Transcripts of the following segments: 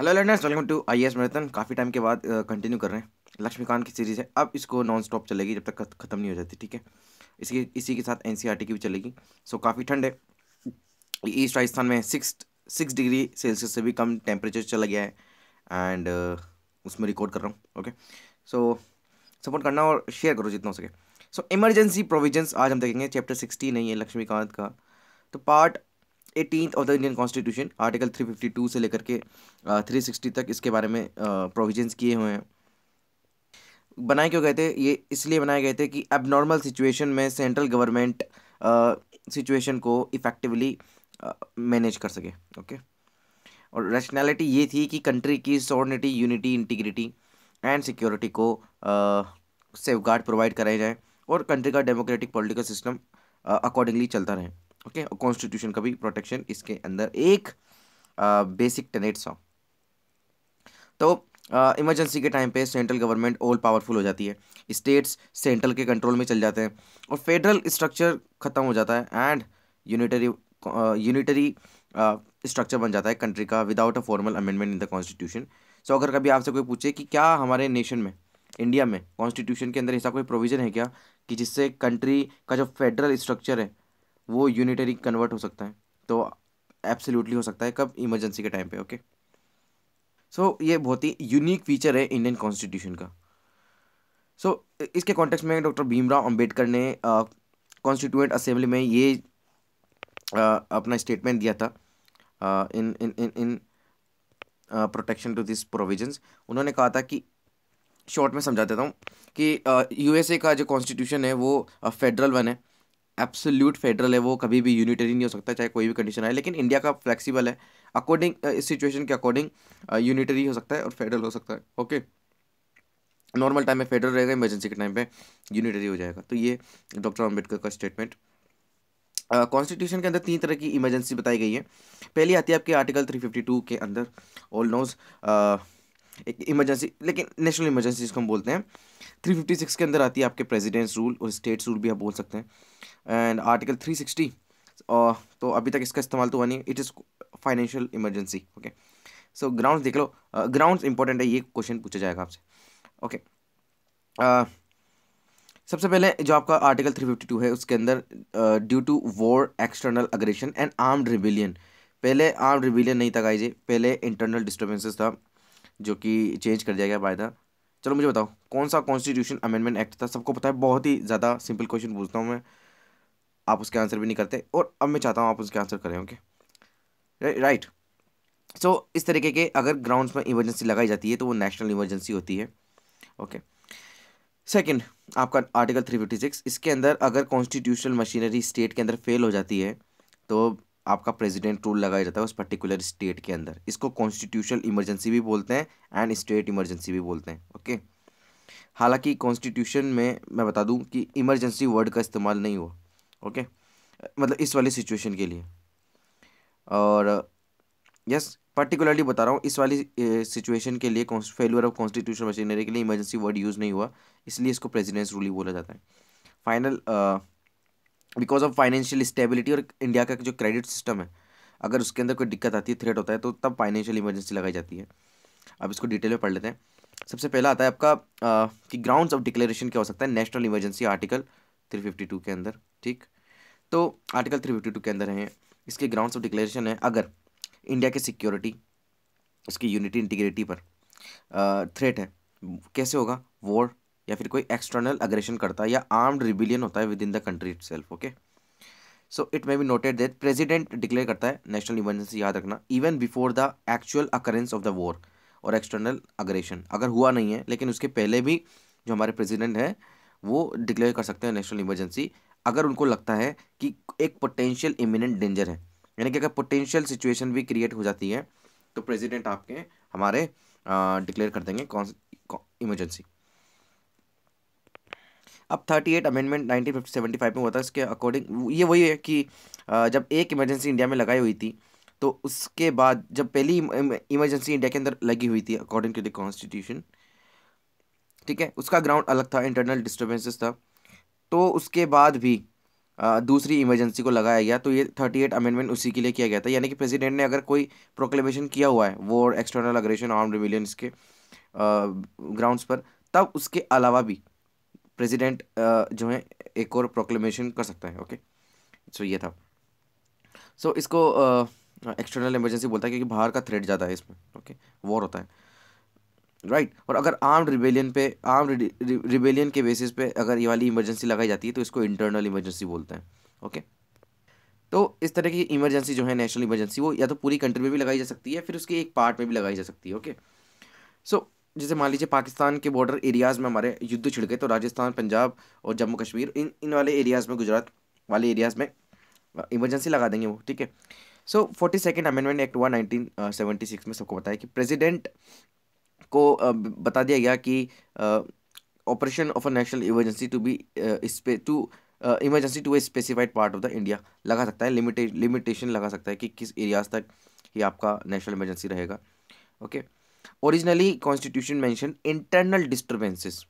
Hello learners welcome to I S marathon काफ़ी time के बाद कंटिन्यू कर रहे हैं लक्ष्मीकांत की सीरीज़ है अब इसको नॉन स्टॉप चलेगी जब तक ख़त्म नहीं हो जाती ठीक है इसी इसी के साथ एन e की भी चलेगी सो काफ़ी ठंड है ईस्ट राजस्थान में सिक्स सिक्स डिग्री सेल्सियस से भी कम टेम्परेचर चला गया है एंड uh, उसमें रिकॉर्ड कर रहा हूँ ओके सो सपोर्ट करना और शेयर करो जितना हो सके सो इमरजेंसी प्रोविजन आज हम देखेंगे चैप्टर सिक्सटी नहीं है लक्ष्मीकांत का तो part eighteen of the Indian constitution article 352 से लेकर के uh, 360 तक इसके बारे में प्रोविजंस uh, किए हुए हैं बनाए क्यों गए थे ये इसलिए बनाए गए थे कि अब नॉर्मल सिचुएशन में सेंट्रल गवर्नमेंट सिचुएशन को इफ़ेक्टिवली मैनेज uh, कर सके ओके और रैशनैलिटी ये थी कि कंट्री की sovereignty unity integrity and security को सेफ गार्ड प्रोवाइड कराए जाएँ और कंट्री का डेमोक्रेटिक पॉलिटिकल सिस्टम अकॉर्डिंगली चलता रहे ओके कॉन्स्टिट्यूशन का भी प्रोटेक्शन इसके अंदर एक बेसिक टेनेट्स हो तो इमरजेंसी के टाइम पे सेंट्रल गवर्नमेंट ऑल पावरफुल हो जाती है स्टेट्स सेंट्रल के कंट्रोल में चल जाते हैं और फेडरल स्ट्रक्चर ख़त्म हो जाता है एंड यूनिटरी यूनिटरी स्ट्रक्चर बन जाता है कंट्री का without a formal amendment in the constitution so अगर कभी आपसे कोई पूछे कि क्या हमारे नेशन में इंडिया में कॉन्स्टिट्यूशन के अंदर ऐसा कोई प्रोविज़न है क्या कि जिससे कंट्री का जो फेडरल स्ट्रक्चर है वो यूनिटरी कन्वर्ट हो सकता है तो एब्सोल्युटली हो सकता है कब इमरजेंसी के टाइम पे ओके सो so, ये बहुत ही यूनिक फीचर है इंडियन कॉन्स्टिट्यूशन का सो so, इसके कॉन्टेक्स्ट में डॉक्टर भीमराव अंबेडकर ने कॉन्स्टिट्यूंट असेंबली में ये आ, अपना स्टेटमेंट दिया था ah, in in in in protection to this provisions उन्होंने कहा था कि शॉर्ट में समझा देता हूँ कि यूएसए का जो कॉन्स्टिट्यूशन है वो फेडरल वन है एब्सोल्यूट फेडरल है वो कभी भी यूनिटरी नहीं हो सकता चाहे कोई भी कंडीशन आए लेकिन इंडिया का फ्लेक्सिबल है अकॉर्डिंग इस सिचुएशन के अकॉर्डिंग यूनिटरी हो सकता है और फेडरल हो सकता है ओके नॉर्मल टाइम में फेडरल रहेगा इमरजेंसी के टाइम पे यूनिटरी हो जाएगा तो ये डॉक्टर अम्बेडकर का स्टेटमेंट कॉन्स्टिट्यूशन uh, के अंदर तीन तरह की इमरजेंसी बताई गई है पहली आती है आपके आर्टिकल 352 के अंदर ऑल नोज एक इमरजेंसी लेकिन नेशनल इमरजेंसी जिसको हम बोलते हैं 356 के अंदर आती है आपके प्रेसिडेंट्स रूल और स्टेट्स रूल भी आप बोल सकते हैं एंड आर्टिकल 360 सिक्सटी तो अभी तक इसका इस्तेमाल तो हुआ नहीं it is financial emergency okay so ground देख लो ग्राउंड इंपॉर्टेंट है ये क्वेश्चन पूछा जाएगा आपसे ओके सबसे पहले जो आपका आर्टिकल 352 है उसके अंदर due to war external aggression and armed rebellion पहले आर्म्ड रिबिलियन नहीं था गाइजे पहले इंटरनल डिस्टर्बेंसेस था जो कि चेंज कर दिया गया बाय द चलो मुझे बताओ कौन सा कॉन्स्टिट्यूशन अमेंडमेंट एक्ट था सबको पता है बहुत ही ज़्यादा सिंपल क्वेश्चन पूछता हूँ मैं आप उसके आंसर भी नहीं करते और अब मैं चाहता हूँ आप उसके आंसर करें ओके राइट सो इस तरीके के अगर ग्राउंड्स में इमरजेंसी लगाई जाती है तो वो नेशनल इमरजेंसी होती है ओके सेकंड आपका आर्टिकल थ्री फिफ्टी सिक्स इसके अंदर अगर कॉन्स्टिट्यूशनल मशीनरी स्टेट के अंदर फेल हो जाती है तो आपका प्रेसिडेंट रूल लगाया जाता है उस पर्टिकुलर स्टेट के अंदर इसको कॉन्स्टिट्यूशनल इमरजेंसी भी बोलते हैं एंड स्टेट इमरजेंसी भी बोलते हैं ओके हालांकि कॉन्स्टिट्यूशन में मैं बता दूं कि इमरजेंसी वर्ड का इस्तेमाल नहीं हुआ ओके मतलब इस वाली सिचुएशन के लिए और यस पर्टिकुलरली बता रहा हूँ इस वाली सिचुएशन के लिए फेलर ऑफ कॉन्स्टिट्यूशन मशीनरी के लिए इमरजेंसी वर्ड यूज़ नहीं हुआ इसलिए इसको प्रेजिडेंस रूल ही बोला जाता है final because of financial stability और इंडिया का जो क्रेडिट सिस्टम है अगर उसके अंदर कोई दिक्कत आती है थ्रेट होता है तो तब फाइनेंशियल इमरजेंसी लगाई जाती है अब इसको डिटेल में पढ़ लेते हैं सबसे पहला आता है आपका आ, कि ग्राउंड्स ऑफ डिक्लेरेशन क्या हो सकता है national emergency article three fifty two के अंदर ठीक तो आर्टिकल थ्री फिफ्टी टू के अंदर हैं इसके ग्राउंड्स ऑफ डिक्लेरेशन है अगर इंडिया की सिक्योरिटी उसकी यूनिटी इंटीग्रिटी पर थ्रेट है कैसे होगा वॉर या फिर कोई एक्सटर्नल अग्रेशन करता है या आर्म्ड रिबिलियन होता है within the country itself okay so it may be noted that president declare करता है नेशनल इमरजेंसी याद रखना even before the actual occurrence of the war और एक्सटर्नल अग्रेशन अगर हुआ नहीं है लेकिन उसके पहले भी जो हमारे प्रेजिडेंट हैं वो डिक्लेयर कर सकते हैं नेशनल इमरजेंसी अगर उनको लगता है कि एक पोटेंशियल इमिनेंट डेंजर है यानी कि अगर पोटेंशियल सिचुएशन भी क्रिएट हो जाती है तो प्रेसिडेंट आपके हमारे डिक्लेयर कर देंगे कौन इमरजेंसी अब thirty eight amendment nineteen seventy five में हुआ था इसके अकॉर्डिंग ये वही है कि जब एक इमरजेंसी इंडिया में लगाई हुई थी तो उसके बाद जब पहली इमरजेंसी इंडिया के अंदर लगी हुई थी अकॉर्डिंग टू द कॉन्स्टिट्यूशन ठीक है उसका ग्राउंड अलग था इंटरनल डिस्टर्बेंसेस था तो उसके बाद भी दूसरी इमरजेंसी को लगाया गया तो ये थर्टी एट अमेंडमेंट उसी के लिए किया गया था यानी कि प्रेसिडेंट ने अगर कोई प्रोक्लेमेशन किया हुआ है war external aggression arm rebellions के ग्राउंड्स पर तब उसके अलावा भी प्रेसिडेंट जो है एक और प्रोक्लेमेशन कर सकता है ओके सो ये था सो इसको एक्सटर्नल इमरजेंसी बोलता है क्योंकि बाहर का थ्रेड ज़्यादा है इसमें ओके वॉर होता है राइट right? और अगर आर्म रिबेलियन पे आर्म रिबेलियन के बेसिस पे अगर ये वाली इमरजेंसी लगाई जाती है तो इसको इंटरनल इमरजेंसी बोलते हैं ओके तो इस तरह की इमरजेंसी जो है नेशनल इमरजेंसी वो या तो पूरी कंट्री में भी लगाई जा सकती है फिर उसके एक पार्ट में भी लगाई जा सकती है ओके सो जैसे मान लीजिए पाकिस्तान के बॉर्डर एरियाज़ में हमारे युद्ध छिड़ गए तो राजस्थान पंजाब और जम्मू कश्मीर इन इन वाले एरियाज़ में गुजरात वाले एरियाज़ में इमरजेंसी लगा देंगे वो ठीक है so forty second amendment act हुआ नाइनटीन सेवेंटी सिक्स में सबको बताया कि प्रेसिडेंट को बता दिया गया कि operation of a national emergency to be to emergency to a specified part of the India लगा सकता है लिमिटे लिमिटेशन लगा सकता है कि किस एरियाज तक ही आपका नेशनल इमरजेंसी रहेगा okay okay? Originally constitution mention internal disturbances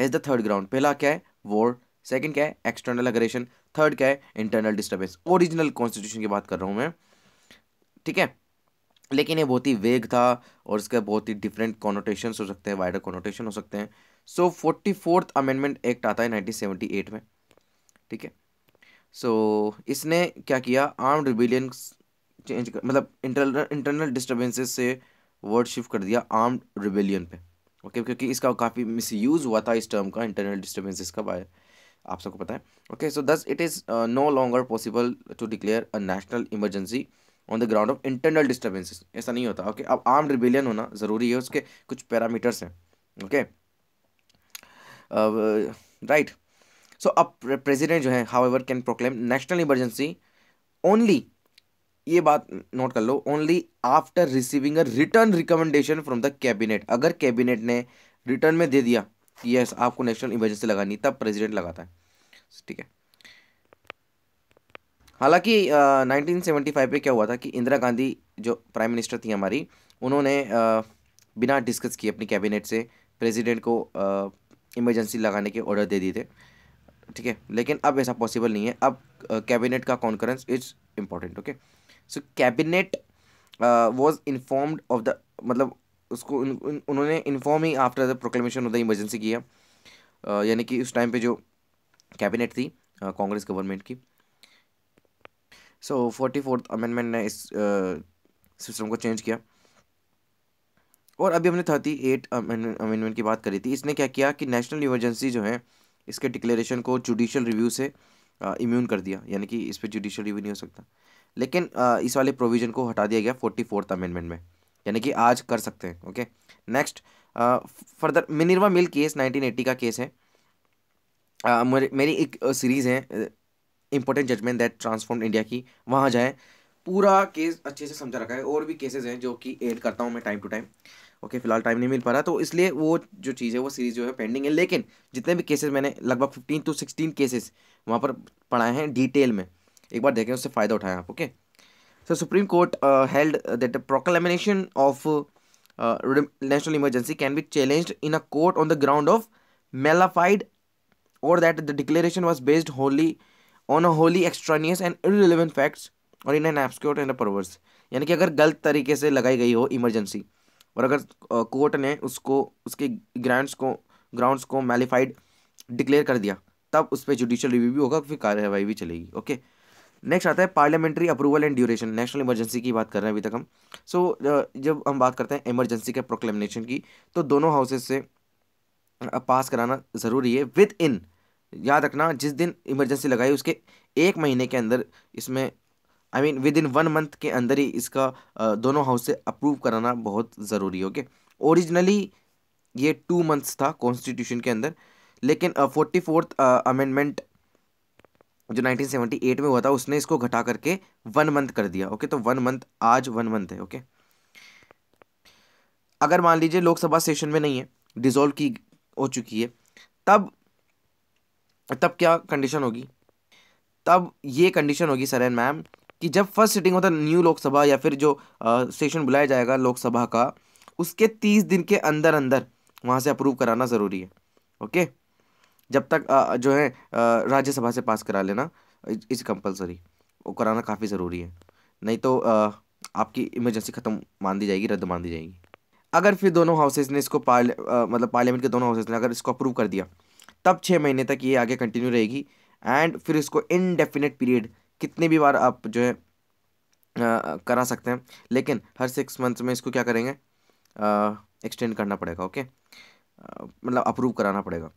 as the third ground पहला क्या है वॉर सेकेंड क्या है एक्सटर्नल अग्रेशन थर्ड क्या है इंटरनल डिस्टर्बेंस ओरिजिनल कॉन्स्टिट्यूशन की बात कर रहा हूँ मैं ठीक है लेकिन ये बहुत ही वेग था और इसके बहुत ही डिफरेंट कॉनोटेशन हो सकते हैं वाइडर कॉनोटेशन हो सकते हैं so forty fourth amendment act आता है नाइनटीन सेवेंटी एट में ठीक है सो so, इसने क्या किया आर्म्ड रिबिलियन चेंज मतलब इंटरनल इंटरनल डिस्टर्बेंसेस से वर्ड शिफ्ट कर दिया आर्म्ड रिबेलियन पे ओके क्योंकि इसका काफ़ी मिस यूज़ हुआ था इस टर्म का इंटरनल डिस्टर्बेंसेस का बाय आप सबको पता है okay so thus it is no longer possible to declare a national emergency on the ground of internal disturbances ऐसा नहीं होता ओके okay? अब आर्म रिबेलियन होना ज़रूरी है उसके कुछ पैरामीटर्स हैं ओके राइट सो अब प्रेजिडेंट जो है however can proclaim national emergency only ये बात नोट कर लो only after receiving a written recommendation from the cabinet अगर कैबिनेट ने रिटर्न में दे दिया कि यस आपको नेशनल इमरजेंसी लगानी तब प्रेसिडेंट लगाता है ठीक है हालांकि uh, 1975 पे क्या हुआ था कि इंदिरा गांधी जो प्राइम मिनिस्टर थी हमारी उन्होंने uh, बिना डिस्कस किए अपनी कैबिनेट से प्रेसिडेंट को इमरजेंसी uh, लगाने के ऑर्डर दे दिए थे ठीक है लेकिन अब ऐसा पॉसिबल नहीं है अब कैबिनेट uh, का concurrence is important okay so cabinet was informed of the मतलब उसको उन्होंने इन्फॉर्म ही after the proclamation of the emergency किया uh, यानी कि उस टाइम पे जो कैबिनेट थी uh, कांग्रेस गवर्नमेंट की सो फोर्टी फोर्थ अमेंडमेंट ने इस सिस्टम uh, को चेंज किया और अभी हमने थर्टी एट अमेंडमेंट की बात करी थी इसने क्या किया कि नेशनल इमरजेंसी जो है इसके डिक्लेरेशन को जुडिशल रिव्यू से इम्यून uh, कर दिया यानी कि इस पर जुडिशल रिव्यू नहीं हो सकता लेकिन इस वाले प्रोविज़न को हटा दिया गया फोर्टी फोर्थ अमेंडमेंट में यानी कि आज कर सकते हैं okay next further Minerva Mill case 1980 का केस है मेरी एक सीरीज़ है important judgement that transform India की वहाँ जाएँ पूरा केस अच्छे से समझा रखा है और भी केसेस हैं जो कि एड करता हूँ मैं टाइम टू टाइम ओके फिलहाल टाइम नहीं मिल पा रहा तो इसलिए वो जो चीज़ है वो सीरीज़ जो है पेंडिंग है लेकिन जितने भी केसेस मैंने लगभग फिफ्टीन टू सिक्सटीन केसेस वहाँ पर पढ़ाए हैं डिटेल में एक बार देखें उससे फ़ायदा उठाएं आप okay sir supreme court held that proclamation of national emergency can be challenge in a court on the ground of malafide और that the declaration was based wholly on a wholly extraneous and irrelevant facts और in N एप्सक्योर and अ परवर्स यानी कि अगर गलत तरीके से लगाई गई हो इमरजेंसी और अगर कोर्ट uh, ने उसको उसके ग्रांड्स को ग्राउंड्स को मेलीफाइड डिक्लेयर कर दिया तब उस पर जुडिशल रिव्यू भी होगा फिर कार्रवाई भी चलेगी ओके नेक्स्ट आता है parliamentary approval and duration national emergency की बात कर रहे हैं अभी तक हम सो so, जब हम बात करते हैं इमरजेंसी के प्रोक्लेमिनेशन की तो दोनों हाउसेज से पास कराना ज़रूरी है विद इन याद रखना जिस दिन इमरजेंसी लगाई उसके एक महीने के अंदर इसमें I mean within one month के अंदर ही इसका दोनों हाउस से अप्रूव कराना बहुत ज़रूरी है ओके ओरिजिनली ये टू मंथ्स था कॉन्स्टिट्यूशन के अंदर लेकिन फोर्टी फोर्थ अमेंडमेंट जो 1978 में हुआ था उसने इसको घटा करके वन मंथ कर दिया ओके तो वन मंथ आज वन मंथ है ओके अगर मान लीजिए लोकसभा सेशन में नहीं है डिजोल्व की हो चुकी है तब तब क्या कंडीशन होगी तब ये कंडीशन होगी सर एंड मैम कि जब फर्स्ट सिटिंग होता न्यू लोकसभा या फिर जो सेशन बुलाया जाएगा लोकसभा का उसके तीस दिन के अंदर अंदर वहाँ से अप्रूव कराना ज़रूरी है ओके जब तक जो है राज्यसभा से पास करा लेना इज कंपलसरी वो कराना काफ़ी ज़रूरी है नहीं तो आपकी इमरजेंसी ख़त्म मान दी जाएगी रद्द मान दी जाएगी अगर फिर दोनों हाउसेज़ ने इसको पार्ल मतलब पार्लियामेंट के दोनों हाउसेज़ ने अगर इसको अप्रूव कर दिया तब छः महीने तक ये आगे कंटिन्यू रहेगी एंड फिर इसको इनडेफिनेट पीरियड कितनी भी बार आप जो है आ, करा सकते हैं लेकिन हर सिक्स मंथ्स में इसको क्या करेंगे एक्सटेंड करना पड़ेगा ओके मतलब अप्रूव कराना पड़ेगा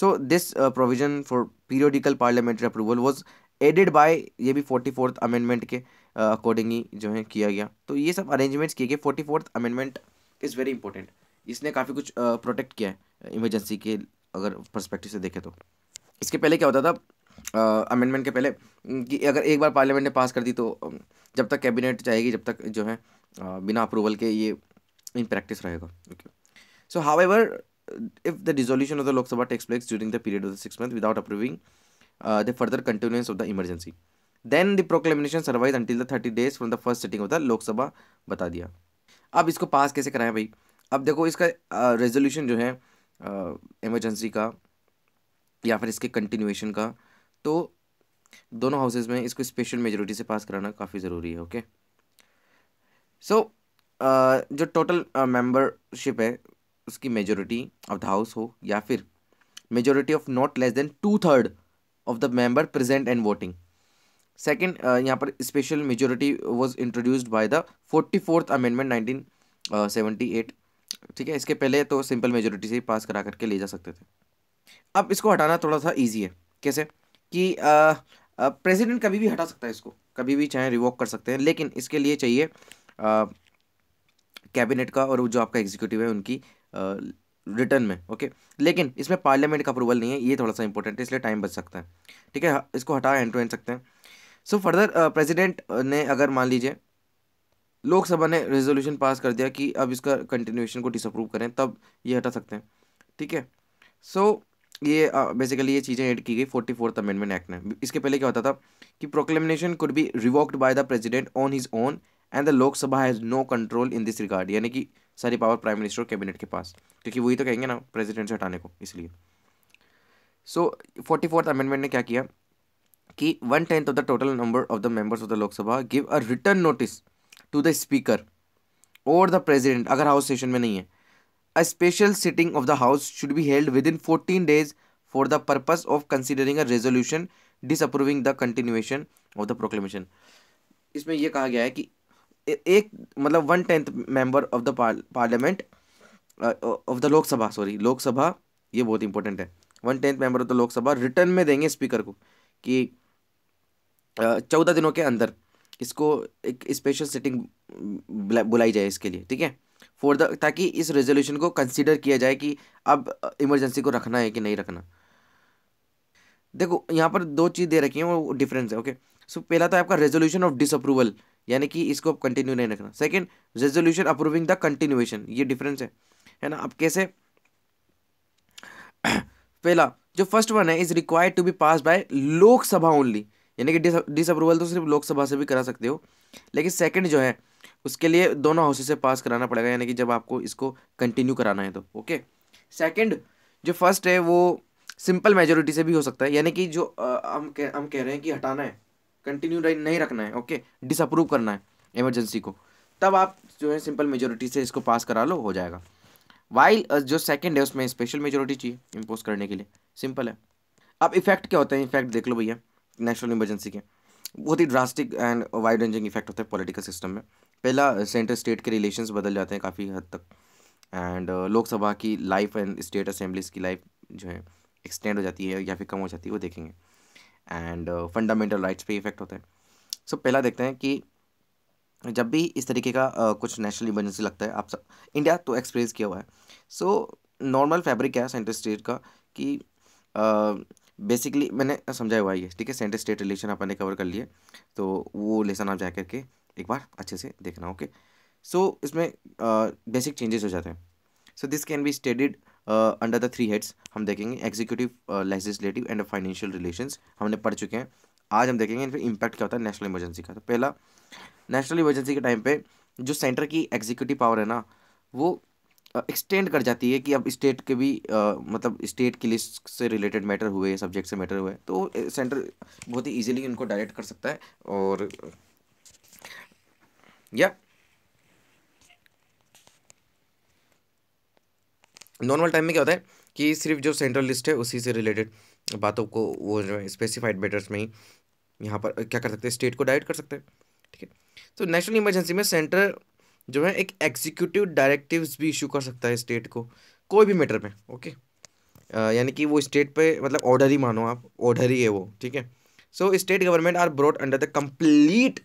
so this provision for periodical parliamentary approval was added added by ये भी फोर्टी फोर्थ अमेंडमेंट के अकॉर्डिंगली uh, जो है किया गया तो ये सब अरेंजमेंट्स किए गए forty fourth amendment is very important इसने काफ़ी कुछ प्रोटेक्ट uh, किया है इमरजेंसी uh, के अगर परस्पेक्टिव से देखें तो इसके पहले क्या होता था अमेंडमेंट के पहले कि अगर एक बार पार्लियामेंट ने पास कर दी तो जब तक कैबिनेट जाएगी जब तक जो है बिना अप्रूवल के ये इन प्रैक्टिस रहेगा okay so however if the dissolution of the Lok Sabha takes place during the period of the six months without approving uh, the further continuance of the emergency. Then the proclamation survives until the thirty days from the first sitting of the Lok Sabha बता दिया अब इसको पास कैसे कराएं भाई अब देखो इसका रेजोल्यूशन uh, जो है इमरजेंसी uh, का या फिर इसके कंटिन्यूएशन का तो दोनों हाउसेज में इसको स्पेशल मेजोरिटी से पास कराना काफ़ी ज़रूरी है okay okay? So so, uh, जो टोटल मेंबरशिप है उसकी मेजोरिटी ऑफ द हाउस हो या फिर majority of not less than two third of the member present and voting second यहाँ पर special majority was introduced by the forty fourth amendment nineteen seventy eight ठीक है इसके पहले तो सिंपल मेजोरिटी से ही पास करा करके ले जा सकते थे अब इसको हटाना थोड़ा सा ईजी है कैसे कि प्रेसिडेंट uh, uh, कभी भी हटा सकता है इसको कभी भी चाहे रिवॉक कर सकते हैं लेकिन इसके लिए चाहिए कैबिनेट uh, का और जो आपका एग्जीक्यूटिव है उनकी रिटर्न में ओके लेकिन इसमें पार्लियामेंट का अप्रूवल नहीं है ये थोड़ा सा इंपॉर्टेंट है इसलिए टाइम बच सकता है ठीक है इसको हटा एंड टू एंड सकते हैं सो फर्दर प्रेसिडेंट ने अगर मान लीजिए लोकसभा ने रेजोल्यूशन पास कर दिया कि अब इसका कंटिन्यूएशन को डिसअप्रूव करें तब ये हटा सकते हैं ठीक है सो ये बेसिकली uh, ये चीज़ें ऐड की गई फोर्टी फोर्थ अमेंडमेंट एक्ट में इसके पहले क्या होता था कि proclamation could be revoked by the president on his own and the Lok Sabha has no control in this regard यानी कि सारी पावर प्राइम मिनिस्टर और कैबिनेट के पास क्योंकि वही तो कहेंगे ना प्रेसिडेंट से हटाने को इसलिए सो फोर्टी फोर्थ अमेंडमेंट ने क्या किया कि one tenth of the total number of the members of the Lok Sabha give a return notice to the speaker और द प्रेसिडेंट अगर हाउस सेशन में नहीं है a special sitting of the house should be held within fourteen days for the purpose of considering a resolution disapproving the continuation of the proclamation इसमें यह कहा गया है कि एक मतलब one tenth member of the parliament of the Lok Sabha sorry Lok Sabha ये बहुत इंपॉर्टेंट है one tenth member of the Lok Sabha return में देंगे स्पीकर को कि uh, चौदह दिनों के अंदर इसको एक स्पेशल सेटिंग बुलाई जाए इसके लिए ठीक है फॉर द ताकि इस रेजोल्यूशन को कंसिडर किया जाए कि अब इमरजेंसी uh, को रखना है कि नहीं रखना देखो यहाँ पर दो चीज़ दे रखी है वो तो डिफरेंस है ओके सो पहला था आपका रेजोल्यूशन ऑफ डिसअप्रूवल यानी कि इसको आप कंटिन्यू नहीं रखना second resolution approving the continuation ये डिफरेंस है है ना अब कैसे पहला जो फर्स्ट वन है is required to be pass by Lok Sabha only यानी कि डिसअप्रूवल तो सिर्फ लोकसभा से भी करा सकते हो लेकिन सेकंड जो है उसके लिए दोनों हाउसेज से पास कराना पड़ेगा यानी कि जब आपको इसको कंटिन्यू कराना है तो ओके सेकंड जो फर्स्ट है वो सिंपल मेजोरिटी से भी हो सकता है यानी कि जो आ, हम कह हम कह रहे हैं कि हटाना है कंटिन्यू नहीं रखना है ओके डिसअप्रूव करना है इमरजेंसी को तब आप जो है सिंपल मेजोरिटी से इसको पास करा लो हो जाएगा वाइल जो सेकंड है उसमें स्पेशल मेजोरिटी चाहिए इम्पोज करने के लिए सिंपल है अब इफेक्ट क्या होते हैं इफेक्ट देख लो भैया नेशनल इमरजेंसी के बहुत ही drastic and wide ranging effect होता है पॉलिटिकल सिस्टम में पहला सेंटर स्टेट के रिलेशंस बदल जाते हैं काफ़ी हद तक एंड लोकसभा की लाइफ एंड स्टेट असेंबलीज की लाइफ जो है एक्सटेंड हो जाती है या फिर कम हो जाती है वो देखेंगे एंड फंडामेंटल राइट्स पे इफेक्ट होता है सो so, पहला देखते हैं कि जब भी इस तरीके का uh, कुछ नेशनल इमरजेंसी लगता है आप सब इंडिया तो एक्सपीरियंस किया हुआ है सो नॉर्मल फैब्रिक है सेंट्रल स्टेट का कि बेसिकली uh, मैंने समझाया हुआ ये ठीक है सेंट्रल स्टेट रिलेशन अपन ने कवर कर लिए तो वो लेसन आप जा करके एक बार अच्छे से देखना ओके सो so, इसमें बेसिक uh, चेंजेस हो जाते हैं so this can be studied under the three heads हम देखेंगे executive legislative and financial relation हमने पढ़ चुके हैं आज हम देखेंगे फिर इम्पैक्ट क्या होता है नेशनल इमरजेंसी का तो पहला नेशनल इमरजेंसी के टाइम पे जो सेंटर की एग्जीक्यूटिव पावर है ना वो एक्सटेंड uh, कर जाती है कि अब स्टेट के भी आ, uh, मतलब स्टेट की लिस्ट से रिलेटेड मैटर हुए सब्जेक्ट से मैटर हुए तो सेंटर बहुत ही इजीली उनको डायरेक्ट कर सकता है और या नॉर्मल टाइम में क्या होता है कि सिर्फ जो सेंट्रल लिस्ट है उसी से रिलेटेड बातों को वो जो है स्पेसिफाइड मैटर्स में ही यहाँ पर क्या कर सकते हैं स्टेट को डायरेक्ट कर सकते हैं ठीक है तो नेशनल इमरजेंसी में सेंटर जो है एक एग्जीक्यूटिव डायरेक्टिव्स भी इशू कर सकता है स्टेट को कोई भी मैटर में ओके यानी कि वो स्टेट पे मतलब ऑर्डर ही मानो आप ऑर्डर ही है वो ठीक है so state government are broad under the complete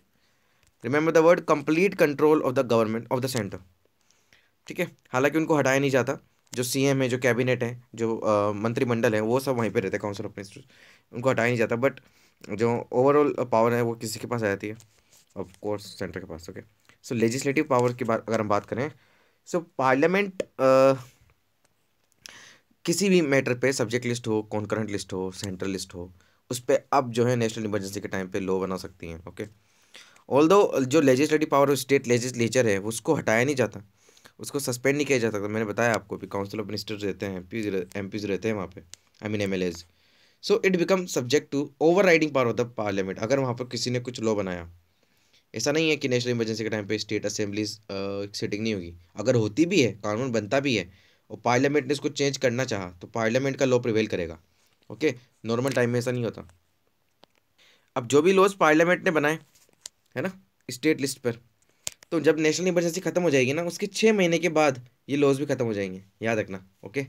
remember the word complete control of the government of the centre ठीक है हालांकि उनको हटाया नहीं जाता जो एम है जो कैबिनेट है जो मंत्रिमंडल है वो सब वहीं पर रहते हैं काउंसिल ऑफ मिनिस्टर्स उनको हटाया नहीं जाता बट जो ओवरऑल पावर है वो किसी के पास आ जाती है ऑफ कोर्स सेंटर के पास ओके सो लेजिस्लेटिव पावर की बात अगर हम बात करें सो so, पार्लियामेंट किसी भी मैटर पे सब्जेक्ट लिस्ट हो कॉन्करेंट लिस्ट हो सेंट्रल लिस्ट हो उस पर अब जो है नेशनल इमरजेंसी के टाइम पे लॉ बना सकती हैं ओके ऑल जो लेजिस्लेटिव पावर स्टेट लेजिस्लेचर है उसको हटाया नहीं जाता उसको सस्पेंड नहीं किया जा सकता मैंने बताया आपको भी काउंसिल ऑफ मिनिस्टर्स रहते हैं एम पीज रहते हैं वहाँ पे I mean M L As so it become subject to overriding power of the parliament अगर वहाँ पर किसी ने कुछ लॉ बनाया ऐसा नहीं है कि नेशनल इमरजेंसी के टाइम पे स्टेट असेंबली सिटिंग नहीं होगी अगर होती भी है कानून बनता भी है और पार्लियामेंट ने इसको चेंज करना चाहा तो पार्लियामेंट का लॉ प्रिवेल करेगा ओके नॉर्मल टाइम में ऐसा नहीं होता अब जो भी लॉज पार्लियामेंट ने बनाए है ना स्टेट लिस्ट पर तो जब नेशनल इमरजेंसी खत्म हो जाएगी ना उसके छः महीने के बाद ये लॉज भी खत्म हो जाएंगे याद रखना ओके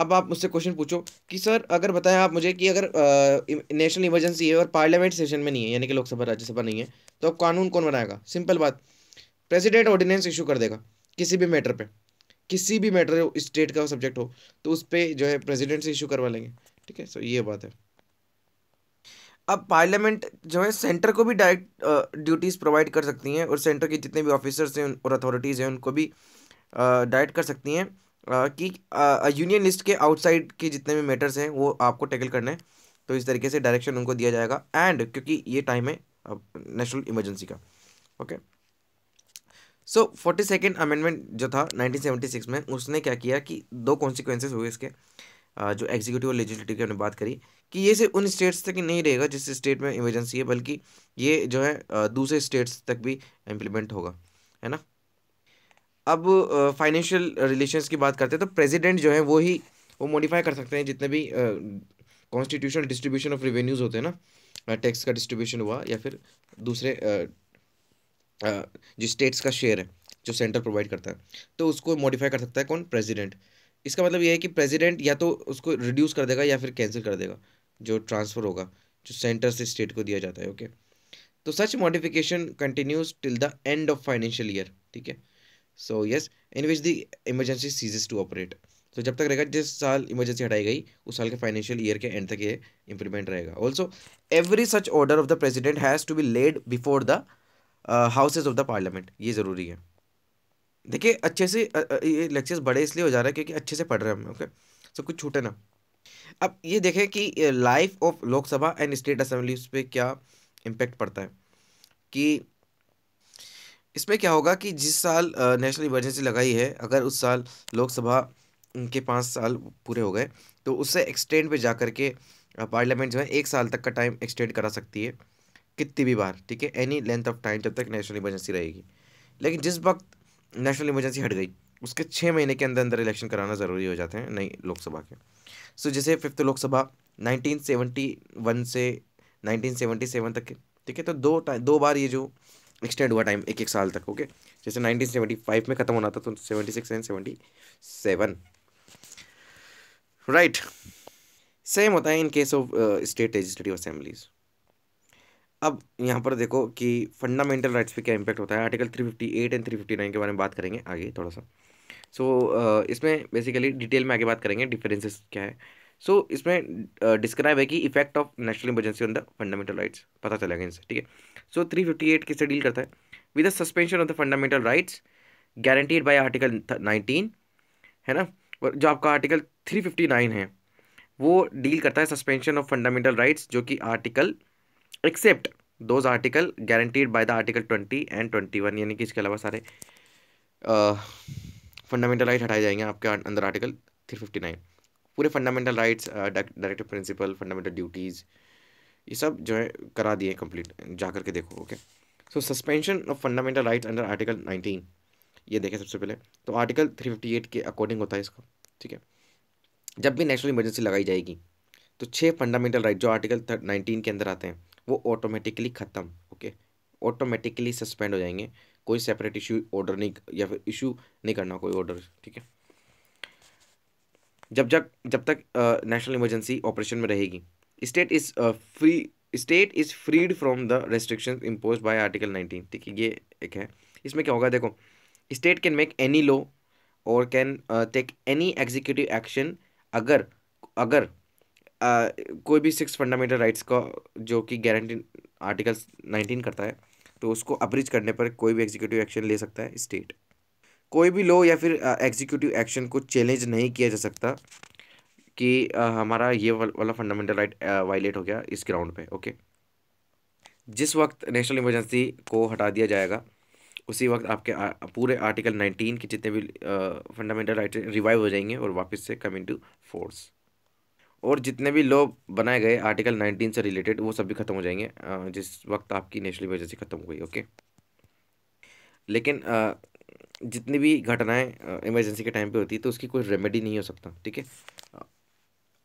अब आप मुझसे क्वेश्चन पूछो कि सर अगर बताएं आप मुझे कि अगर नेशनल इमरजेंसी है और पार्लियामेंट सेशन में नहीं है यानी कि लोकसभा राज्यसभा नहीं है तो अब कानून कौन बनाएगा सिंपल बात प्रेसिडेंट ऑर्डिनेंस इशू कर देगा किसी भी मैटर पे किसी भी मैटर स्टेट का सब्जेक्ट हो तो उस पर जो है प्रेसिडेंट से इशू करवा लेंगे ठीक है सो ये बात है अब पार्लियामेंट जो है सेंटर को भी डायरेक्ट ड्यूटीज़ प्रोवाइड कर सकती हैं और सेंटर के जितने भी ऑफिसर्स हैं और अथॉरिटीज़ हैं उनको भी डायरेक्ट कर सकती हैं कि यूनियन लिस्ट के आउटसाइड के जितने भी मैटर्स हैं वो आपको टैकल करना है तो इस तरीके से डायरेक्शन उनको दिया जाएगा एंड क्योंकि ये टाइम है नेशनल इमरजेंसी का okay so forty second amendment जो था 1976 में उसने क्या किया कि दो कॉन्सिक्वेंसेज हुए इसके जो एग्जीक्यूटिव और लेजिस्लेटिव की हमने बात करी कि ये सिर्फ उन स्टेट्स तक ही नहीं रहेगा जिस स्टेट में इमरजेंसी है बल्कि ये जो है दूसरे स्टेट्स तक भी इम्प्लीमेंट होगा है ना अब फाइनेंशियल रिलेशंस की बात करते हैं तो प्रेसिडेंट जो है वो ही वो मॉडिफाई कर सकते हैं जितने भी कॉन्स्टिट्यूशनल डिस्ट्रीब्यूशन ऑफ रिवेन्यूज़ होते हैं ना टैक्स का डिस्ट्रीब्यूशन हुआ या फिर दूसरे जो स्टेट्स का शेयर है जो सेंटर प्रोवाइड करता है तो उसको मॉडिफाई कर सकता है कौन प्रेजिडेंट इसका मतलब यह है कि प्रेसिडेंट या तो उसको रिड्यूस कर देगा या फिर कैंसिल कर देगा जो ट्रांसफ़र होगा जो सेंटर से स्टेट को दिया जाता है ओके तो such modification continues till the end of financial year ठीक है so yes in which the emergency ceases to operate तो जब तक रहेगा जिस साल इमरजेंसी हटाई गई उस साल के फाइनेंशियल ईयर के एंड तक ये इंप्लीमेंट रहेगा also every such order of the president has to be laid before the houses of the parliament ये ज़रूरी है देखिए अच्छे से ये लेक्चर्स बड़े इसलिए हो जा रहा है क्योंकि अच्छे से पढ़ रहे हैं हम ओके सब कुछ छूटे ना अब ये देखें कि life of Lok Sabha and state उस पर क्या इम्पेक्ट पड़ता है कि इसमें क्या होगा कि जिस साल नेशनल इमरजेंसी लगाई है अगर उस साल लोकसभा के पाँच साल पूरे हो गए तो उससे एक्सटेंड पे जा कर के पार्लियामेंट जो है एक साल तक का टाइम एक्सटेंड करा सकती है कितनी भी बार ठीक है एनी लेंथ ऑफ टाइम जब तक नेशनल इमरजेंसी रहेगी लेकिन जिस वक्त नेशनल इमरजेंसी हट गई उसके छः महीने के अंदर अंदर इलेक्शन कराना ज़रूरी हो जाते हैं नई लोकसभा के सो so, जैसे फिफ्थ लोकसभा 1971 से 1977 तक के ठीक है तो दो टाइम दो बार ये जो एक्सटेंड हुआ टाइम एक एक साल तक ओके जैसे 1975 में ख़त्म होना था तो 76 एंड सेवन राइट सेम होता है in case of state legislative assemblies अब यहाँ पर देखो कि फंडामेंटल राइट्स पे क्या इम्पैक्ट होता है आर्टिकल 358 एंड 359 के बारे में बात करेंगे आगे थोड़ा सा सो so, uh, इसमें बेसिकली डिटेल में आगे बात करेंगे डिफरेंसेस क्या है सो so, इसमें डिस्क्राइब है कि effect of national emergency on the fundamental rights पता चलेगा इनसे ठीक है सो थ्री फिफ्टी एट किससे डील करता है with the suspension of the fundamental rights guaranteed by article nineteen है ना और जो आपका आर्टिकल थ्री फिफ्टी नाइन है वो डील करता है सस्पेंशन ऑफ फंडामेंटल राइट्स जो कि article except those article guaranteed by the article twenty and twenty one यानी कि इसके अलावा सारे फंडामेंटल राइट हटाए जाएंगे आपके अं-, अंदर आर्टिकल थ्री फिफ्टी नाइन पूरे fundamental rights directive principle fundamental duties ये सब जो है करा दिए कंप्लीट जा करके देखो okay so suspension of fundamental rights under article nineteen ये देखें सबसे पहले तो आर्टिकल थ्री फिफ्टी एट के अकॉर्डिंग होता है इसका ठीक है जब भी नेशनल इमरजेंसी लगाई जाएगी तो छः फंडामेंटल राइट जो आर्टिकल नाइनटीन के अंदर आते हैं वो ऑटोमेटिकली ख़त्म ओके ऑटोमेटिकली सस्पेंड हो जाएंगे कोई सेपरेट इशू ऑर्डर नहीं या फिर इशू नहीं करना कोई ऑर्डर ठीक है जब जब जब तक नेशनल इमरजेंसी ऑपरेशन में रहेगी state is free state is freed from the restriction impose by article nineteen ठीक है ये एक है इसमें क्या होगा देखो state can make any law और can take any executive action अगर अगर कोई भी सिक्स फंडामेंटल राइट्स का जो कि गारंटी आर्टिकल नाइनटीन करता है तो उसको अब्रिज करने पर कोई भी एग्जीक्यूटिव एक्शन ले सकता है स्टेट कोई भी लॉ या फिर एग्जीक्यूटिव एक्शन को चैलेंज नहीं किया जा सकता कि आ, हमारा ये वाला फंडामेंटल राइट वायलेट हो गया इस ग्राउंड पे ओके जिस वक्त नेशनल इमरजेंसी को हटा दिया जाएगा उसी वक्त आपके आ, पूरे आर्टिकल नाइनटीन के जितने भी फंडामेंटल राइट रिवाइव हो जाएंगे और वापस से कम इन टू फोर्स और जितने भी लॉ बनाए गए आर्टिकल नाइनटीन से रिलेटेड वो सब भी ख़त्म हो जाएंगे जिस वक्त आपकी नेशनल इमरजेंसी ख़त्म हो गई ओके लेकिन जितनी भी घटनाएं इमरजेंसी के टाइम पे होती है तो उसकी कोई रेमेडी नहीं हो सकता ठीक है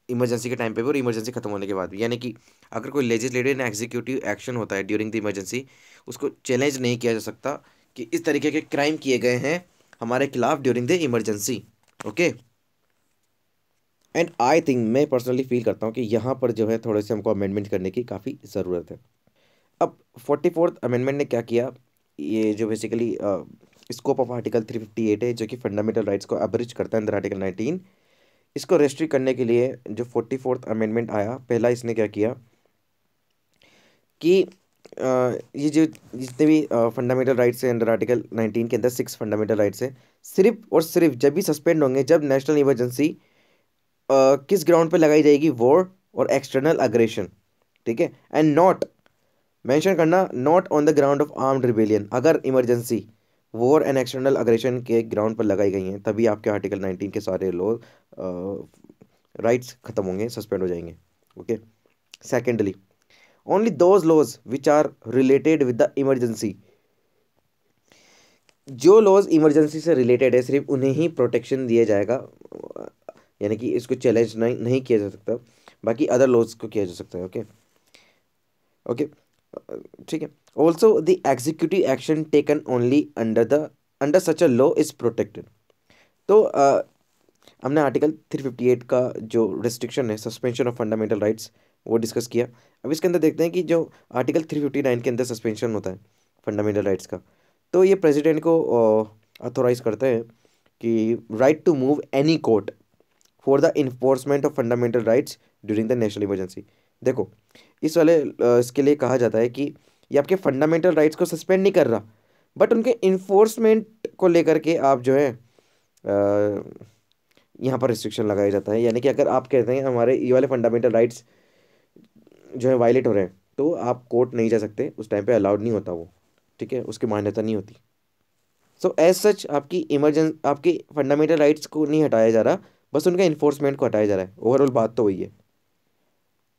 इमरजेंसी के टाइम पे भी और इमरजेंसी खत्म होने के बाद भी यानी कि अगर कोई लेजिस्लेटिव या एग्जीक्यूटिव एक्शन होता है ड्यूरिंग द इमरजेंसी उसको चैलेंज नहीं किया जा सकता कि इस तरीके के क्राइम किए गए हैं हमारे खिलाफ during the emergency okay and I think मैं पर्सनली फील करता हूँ कि यहाँ पर जो है थोड़े से हमको अमेंडमेंट करने की काफ़ी ज़रूरत है अब फोर्टी फोर्थ अमेंडमेंट ने क्या किया ये जो basically scope of article three fifty eight है जो कि फंडामेंटल राइट्स को अब्रिज करता है अंदर आर्टिकल नाइनटीन इसको रेस्ट्रिक्ट करने के लिए जो फोर्टी फोर्थ अमेंडमेंट आया पहला इसने क्या किया कि आ, ये जो जितने भी फंडामेंटल राइट्स हैं अंडर आर्टिकल नाइनटीन के अंदर सिक्स फंडामेंटल राइट्स हैं सिर्फ और सिर्फ जब भी सस्पेंड होंगे जब नेशनल इमरजेंसी किस ग्राउंड पे लगाई जाएगी वॉर और एक्सटर्नल अग्रेशन ठीक है एंड नॉट मेंशन करना not on the ground of armed rebellion अगर emergency war and external aggression के ग्राउंड पर लगाई गई हैं तभी आपके आर्टिकल नाइनटीन के सारे लोग राइट्स खत्म होंगे सस्पेंड हो जाएंगे okay secondly only those laws which are related with the emergency जो लॉज इमरजेंसी से रिलेटेड है सिर्फ उन्हें ही प्रोटेक्शन दिया जाएगा यानी कि इसको चैलेंज नहीं नहीं किया जा सकता बाकी अदर लॉज को किया जा सकता है ओके ओके ठीक है also the executive action taken only under the under such a law is protected तो आ, हमने आर्टिकल थ्री फिफ्टी एट का जो रिस्ट्रिक्शन है सस्पेंशन ऑफ फंडामेंटल राइट्स वो डिस्कस किया अब इसके अंदर देखते हैं कि जो आर्टिकल थ्री फिफ्टी नाइन के अंदर सस्पेंशन होता है फंडामेंटल राइट्स का तो ये प्रेसिडेंट को अथोराइज करते हैं कि right to move any court for the enforcement of fundamental rights during the national emergency देखो इस वाले इसके लिए कहा जाता है कि ये आपके फंडामेंटल राइट्स को सस्पेंड नहीं कर रहा बट उनके इन्फोर्समेंट को लेकर के आप जो है यहाँ पर रिस्ट्रिक्शन लगाया जाता है यानी कि अगर आप कहते हैं हमारे ये वाले फंडामेंटल राइट्स जो है वायलेट हो रहे हैं तो आप कोर्ट नहीं जा सकते उस टाइम पे अलाउड नहीं होता वो ठीक है उसकी मान्यता नहीं होती सो एज सच आपकी इमरजेंस आपकी फंडामेंटल राइट्स को नहीं हटाया जा रहा बस उनका इन्फोर्समेंट को हटाया जा रहा है ओवरऑल बात तो वही है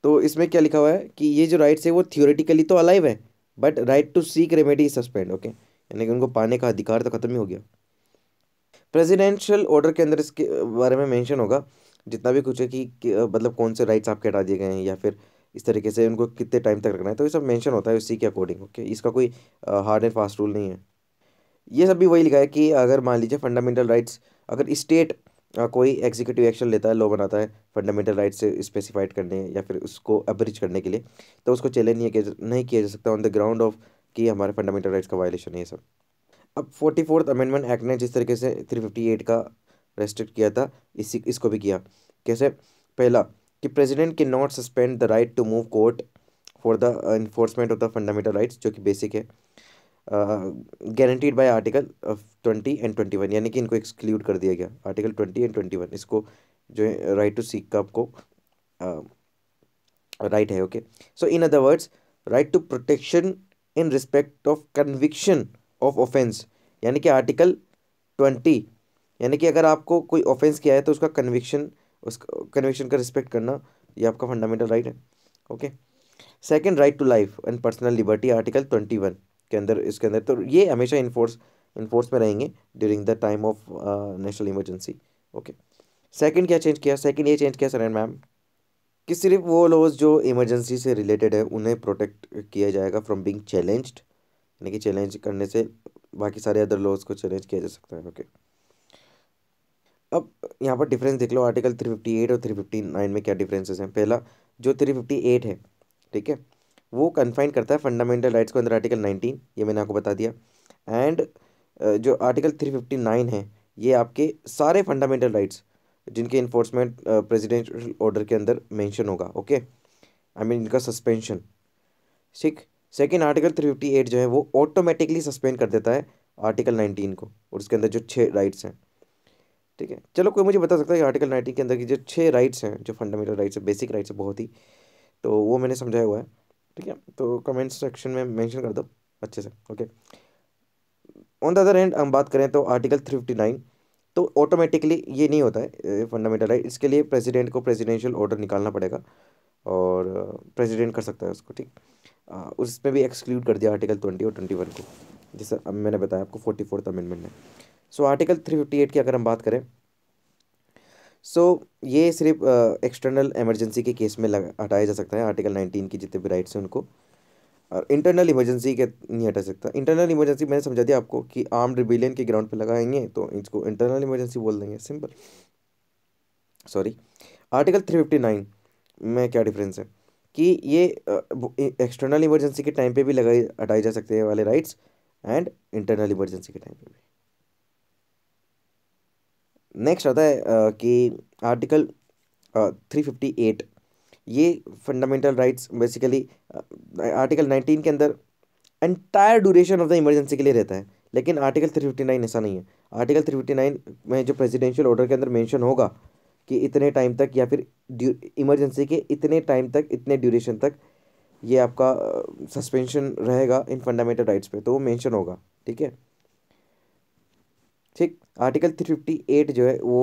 तो इसमें क्या लिखा हुआ है कि ये जो राइट्स है वो थियोरेटिकली तो अलाइव है but right to seek remedy suspend okay यानी कि उनको पाने का अधिकार तो खत्म ही हो गया प्रेसिडेंशियल ऑर्डर के अंदर इसके बारे में मेंशन होगा जितना भी कुछ है कि, कि मतलब कौन से राइट्स आपके हटा दिए गए हैं या फिर इस तरीके से उनको कितने टाइम तक रखना है तो ये सब मेंशन होता है उसी के अकॉर्डिंग ओके इसका कोई हार्ड एंड फास्ट रूल नहीं है ये सब भी वही लिखा है कि अगर मान लीजिए फंडामेंटल राइट्स अगर स्टेट कोई एग्जीक्यूटिव एक्शन लेता है लॉ बनाता है फंडामेंटल राइट से स्पेसिफाइड करने या फिर उसको अब्रिज करने के लिए तो उसको चैलेंज नहीं किया नहीं किया जा सकता ऑन द ग्राउंड ऑफ कि हमारे फंडामेंटल राइट्स का वायलेशन है ये सब अब फोर्टी फोर्थ अमेंडमेंट एक्ट ने जिस तरीके से थ्री फिफ्टी एट का रेस्ट्रिक्ट किया था इसी इसको भी किया कैसे पहला कि प्रेजिडेंट के not suspend the right to move court for the enforcement of the fundamental rights जो कि बेसिक है guaranteed by article twenty and twenty one यानी कि इनको एक्सक्लूड कर दिया गया article twenty and twenty one इसको जो है राइट टू सीक का आपको राइट uh, है okay so in other words right to protection in respect of conviction of offence यानी कि आर्टिकल ट्वेंटी यानी कि अगर आपको कोई ऑफेंस किया है तो उसका कन्विक्शन उस कन्विक्शन का रिस्पेक्ट करना ये आपका फंडामेंटल राइट है okay second right to life and personal liberty article twenty one के अंदर इसके अंदर तो ये हमेशा इन्फोर्स इन्फोर्स में रहेंगे during the time of national emergency okay second क्या चेंज किया सेकंड ये चेंज किया सर मैम कि सिर्फ वो लॉज जो इमरजेंसी से रिलेटेड है उन्हें प्रोटेक्ट किया जाएगा फ्रॉम बीइंग चैलेंज्ड यानी कि चैलेंज करने से बाकी सारे अदर लॉज को चैलेंज किया जा सकता है ओके okay. अब यहाँ पर डिफरेंस देख लो आर्टिकल थ्री फिफ्टी एट और थ्री फिफ्टी नाइन में क्या डिफरेंसेस हैं पहला जो थ्री फिफ्टी एट है ठीक है वो कन्फाइन करता है फंडामेंटल राइट्स को अंदर आर्टिकल नाइनटीन ये मैंने आपको बता दिया एंड जो आर्टिकल थ्री फिफ्टी नाइन है ये आपके सारे फंडामेंटल राइट्स जिनके इन्फोर्समेंट प्रेजिडेंशल ऑर्डर के अंदर मैंशन होगा ओके आई मीन इनका सस्पेंशन ठीक second article three fifty eight जो है वो ऑटोमेटिकली सस्पेंड कर देता है आर्टिकल नाइनटीन को और उसके अंदर जो छः राइट्स हैं ठीक है चलो कोई मुझे बता सकता है आर्टिकल नाइनटीन के अंदर की जो छः राइट्स हैं जो फंडामेंटल राइट्स हैं बेसिक राइट्स हैं बहुत ही तो वो मैंने समझाया हुआ है ठीक है तो कमेंट सेक्शन में मेंशन कर दो अच्छे से okay on the other end हम बात करें तो आर्टिकल थ्री फिफ्टी नाइन तो ऑटोमेटिकली ये नहीं होता है फंडामेंटल राइट इसके लिए प्रेसिडेंट को प्रेसिडेंशियल ऑर्डर निकालना पड़ेगा और प्रेसिडेंट uh, कर सकता है उसको ठीक uh, उसमें भी एक्सक्लूड कर दिया आर्टिकल ट्वेंटी और ट्वेंटी वन को जैसे अब मैंने बताया आपको फोर्टी फोर्थ अमेंडमेंट में so article three fifty eight की अगर हम बात करें सो so, ये सिर्फ एक्सटर्नल इमरजेंसी के केस में लगा हटाया जा सकता है आर्टिकल नाइनटीन की जितने भी राइट्स हैं उनको और इंटरनल इमरजेंसी के नहीं हटा सकता इंटरनल इमरजेंसी मैंने समझा दिया आपको कि आर्म रिबिलियन के ग्राउंड पे लगाएंगे तो इसको इंटरनल इमरजेंसी बोल देंगे simple sorry article three fifty nine में क्या डिफरेंस है कि ये एक्सटर्नल इमरजेंसी के टाइम पे भी लगाई हटाए जा सकते हैं वाले राइट्स एंड इंटरनल इमरजेंसी के टाइम पे भी नेक्स्ट आता है uh, कि आर्टिकल थ्री फिफ्टी एट ये fundamental rights basically article nineteen के अंदर entire duration of the emergency के लिए रहता है लेकिन आर्टिकल थ्री फिफ्टी नाइन ऐसा नहीं है आर्टिकल थ्री फिफ्टी नाइन में जो प्रेसिडेंशियल ऑर्डर के अंदर मेंशन होगा कि इतने टाइम तक या फिर इमरजेंसी के इतने टाइम तक इतने ड्यूरेशन तक ये आपका सस्पेंशन uh, रहेगा इन फंडामेंटल राइट्स पे तो वो मेंशन होगा ठीक है ठीक आर्टिकल थ्री फिफ्टी एट जो है वो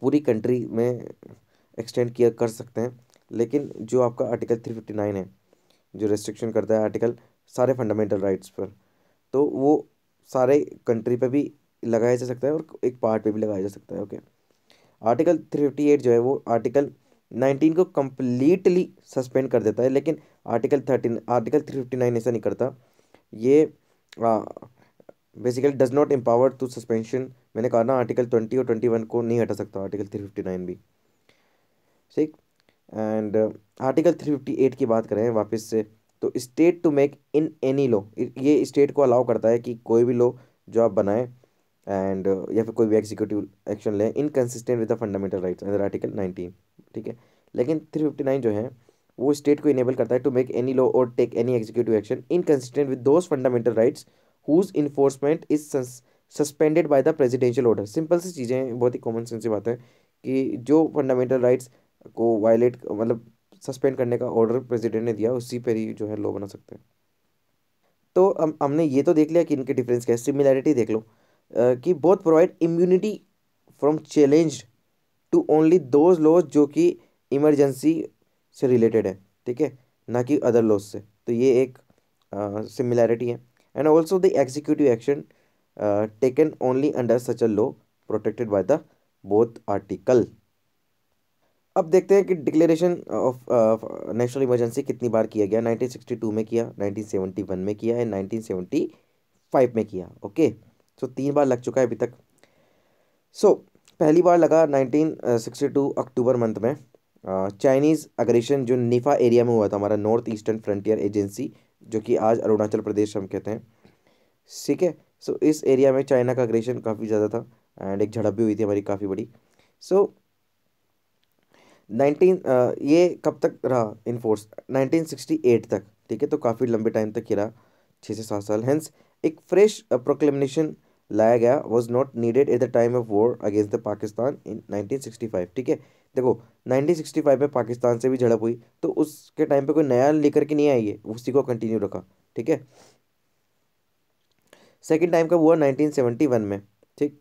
पूरी कंट्री में एक्सटेंड किया कर सकते हैं लेकिन जो आपका आर्टिकल थ्री फिफ्टी नाइन है जो रेस्ट्रिक्शन करता है आर्टिकल सारे फंडामेंटल राइट्स पर तो वो सारे कंट्री पर भी लगाया जा सकता है और एक पार्ट पर भी लगाया जा सकता है okay article three fifty eight जो है वो आर्टिकल नाइनटीन को कम्प्लीटली सस्पेंड कर देता है लेकिन article thirteen article three fifty nine ऐसा नहीं करता ये basically does not empower to suspension मैंने कहा ना आर्टिकल ट्वेंटी और ट्वेंटी वन को नहीं हटा सकता आर्टिकल थ्री फिफ्टी नाइन भी ठीक and article three fifty eight की बात करें वापस से तो state to make in any law ये स्टेट को अलाउ करता है कि कोई भी लॉ जो आप बनाएं एंड uh, या फिर कोई भी एग्जीक्यूटिव एक्शन लें inconsistent with the fundamental rights अंदर आर्टिकल नाइनटीन ठीक है लेकिन थ्री फिफ्टी नाइन जो है वो स्टेट को इनेबल करता है टू मेक एनी लॉ और take any executive action inconsistent with those fundamental rights whose enforcement is suspended by the presidential order simple सी चीज़ें बहुत ही कॉमन सेंस की बात है कि जो फंडामेंटल राइट्स को वायलेट मतलब सस्पेंड करने का ऑर्डर प्रेसिडेंट ने दिया उसी पर ही जो है लॉ बना सकते हैं तो हमने ये तो देख लिया कि इनके डिफरेंस क्या है सिमिलैरिटी देख लो कि both provide immunity from challenge to only those laws जो कि इमरजेंसी से रिलेटेड है ठीक है ना कि अदर लॉज से तो ये एक सिमिलैरिटी है and also the executive action uh, taken only under such a law protected by the both article अब देखते हैं कि डिक्लेरेशन ऑफ नेशनल इमरजेंसी कितनी बार किया गया 1962 में किया 1971 में किया एंड 1975 में किया ओके सो so, तीन बार लग चुका है अभी तक सो so, पहली बार लगा 1962 अक्टूबर मंथ में चाइनीज़ अग्रेशन जो निफा एरिया में हुआ था हमारा नॉर्थ ईस्टर्न फ्रंटियर एजेंसी जो कि आज अरुणाचल प्रदेश हम कहते हैं ठीक है सो so, इस एरिया में चाइना का अग्रेशन काफ़ी ज़्यादा था एंड एक झड़प भी हुई थी हमारी काफ़ी बड़ी सो so, नाइनटीन ये कब तक रहा in force nineteen sixty eight तक ठीक है तो काफ़ी लंबे टाइम तक ही रहा छः से सात साल हैंस एक फ्रेश प्रोक्लेमिनेशन लाया गया was not needed at the time of war against the Pakistan in nineteen sixty five ठीक है देखो 1965 में पाकिस्तान से भी झड़प हुई तो उसके टाइम पे कोई नया लेकर के नहीं आई है उसी को कंटिन्यू रखा ठीक है सेकेंड टाइम कब हुआ 1971 में ठीक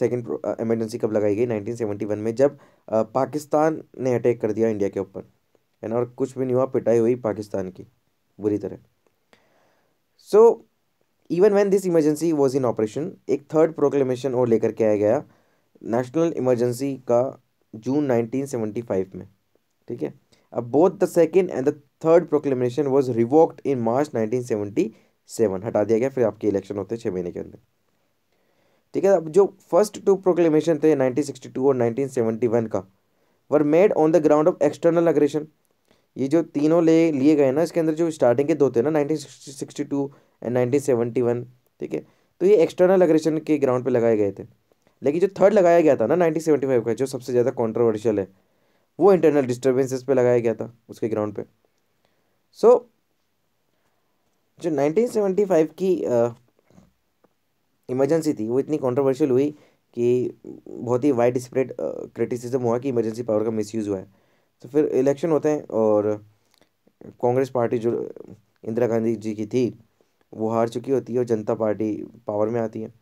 सेकेंड इमरजेंसी uh, कब लगाई गई 1971 में जब आ, uh, पाकिस्तान ने अटैक कर दिया इंडिया के ऊपर है ना और कुछ भी नहीं हुआ पिटाई हुई पाकिस्तान की बुरी तरह so even when this emergency was in operation एक थर्ड प्रोक्लेमेशन और लेकर के आया गया नेशनल इमरजेंसी का जून 1975 में ठीक है अब both the second and the third proclamation was revoked in March 1977 हटा दिया गया फिर आपके इलेक्शन होते छः महीने के अंदर ठीक है अब जो फर्स्ट टू प्रोक्लेमेशन थे 1962 और 1971 का were made on the ground of external aggression ये जो तीनों ले लिए गए ना इसके अंदर जो स्टार्टिंग के दो थे ना 1962 एंड 1971 ठीक है तो ये एक्सटर्नल अग्रेशन के ग्राउंड पे लगाए गए थे लेकिन जो थर्ड लगाया गया था ना 1975 का जो सबसे ज़्यादा कॉन्ट्रोवर्शियल है वो इंटरनल डिस्टर्बेंसेस पे लगाया गया था उसके ग्राउंड पे सो so, जो 1975 की इमरजेंसी uh, थी वो इतनी कॉन्ट्रोवर्शियल हुई कि बहुत ही वाइड स्प्रेड क्रिटिसिज्म हुआ कि इमरजेंसी पावर का मिसयूज़ हुआ है तो फिर इलेक्शन होते हैं और कांग्रेस पार्टी जो इंदिरा गांधी जी की थी वो हार चुकी होती है और जनता पार्टी पावर में आती है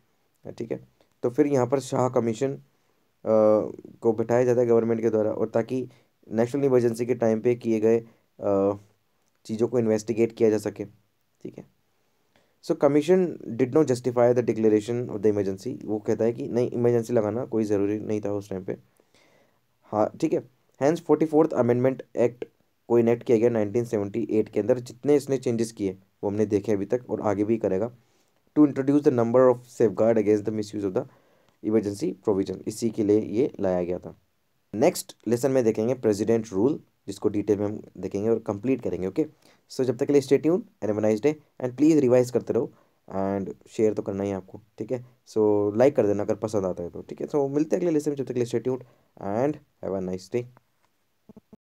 ठीक है तो फिर यहाँ पर शाह कमीशन को बिठाया जाता है गवर्नमेंट के द्वारा और ताकि नेशनल इमरजेंसी के टाइम पे किए गए चीज़ों को इन्वेस्टिगेट किया जा सके ठीक है so commission did not justify the declaration of the emergency वो कहता है कि नहीं इमरजेंसी लगाना कोई ज़रूरी नहीं था उस टाइम पे हाँ ठीक है hence forty fourth amendment act को इनेक्ट किया गया नाइनटीन सेवेंटी एट के अंदर जितने इसने चेंजेस किए वो हमने देखे अभी तक और आगे भी करेगा to introduce the number of safeguard against the misuse of the emergency provision इसी के लिए ये लाया गया था नेक्स्ट लेसन में देखेंगे प्रेजिडेंट रूल जिसको डिटेल में हम देखेंगे और कंप्लीट करेंगे ओके सो so, जब तक के लिए स्टे ट्यून एनवनाइज डे एंड प्लीज़ रिवाइज करते रहो एंड शेयर तो करना ही आपको ठीक है सो लाइक कर देना अगर पसंद आता है तो ठीक है सो मिलते हैं अगले लेसन में जब तक के लिए स्टेट यून and have a nice day